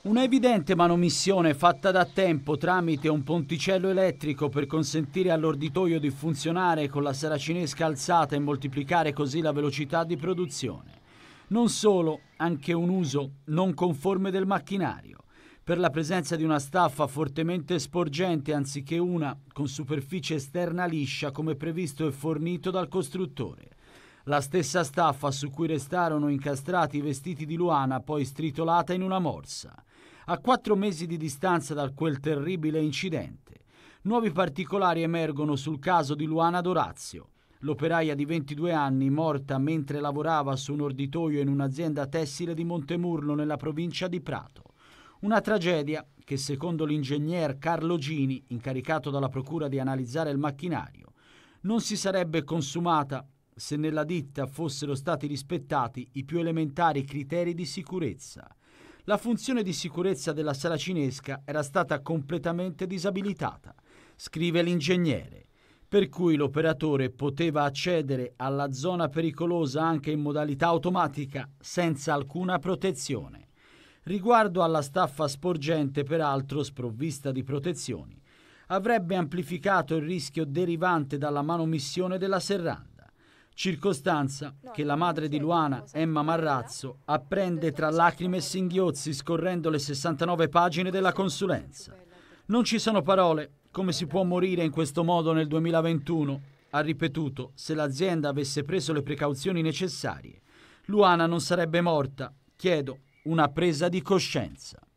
Una evidente manomissione fatta da tempo tramite un ponticello elettrico per consentire all'orditoio di funzionare con la saracinesca alzata e moltiplicare così la velocità di produzione. Non solo, anche un uso non conforme del macchinario, per la presenza di una staffa fortemente sporgente anziché una con superficie esterna liscia come previsto e fornito dal costruttore la stessa staffa su cui restarono incastrati i vestiti di Luana poi stritolata in una morsa. A quattro mesi di distanza da quel terribile incidente, nuovi particolari emergono sul caso di Luana Dorazio, l'operaia di 22 anni morta mentre lavorava su un orditoio in un'azienda tessile di Montemurlo nella provincia di Prato. Una tragedia che secondo l'ingegner Carlo Gini, incaricato dalla Procura di analizzare il macchinario, non si sarebbe consumata se nella ditta fossero stati rispettati i più elementari criteri di sicurezza. La funzione di sicurezza della sala cinesca era stata completamente disabilitata, scrive l'ingegnere, per cui l'operatore poteva accedere alla zona pericolosa anche in modalità automatica senza alcuna protezione. Riguardo alla staffa sporgente, peraltro sprovvista di protezioni, avrebbe amplificato il rischio derivante dalla manomissione della serranda. Circostanza che la madre di Luana, Emma Marrazzo, apprende tra lacrime e singhiozzi scorrendo le 69 pagine della consulenza. Non ci sono parole, come si può morire in questo modo nel 2021? Ha ripetuto, se l'azienda avesse preso le precauzioni necessarie, Luana non sarebbe morta. Chiedo una presa di coscienza.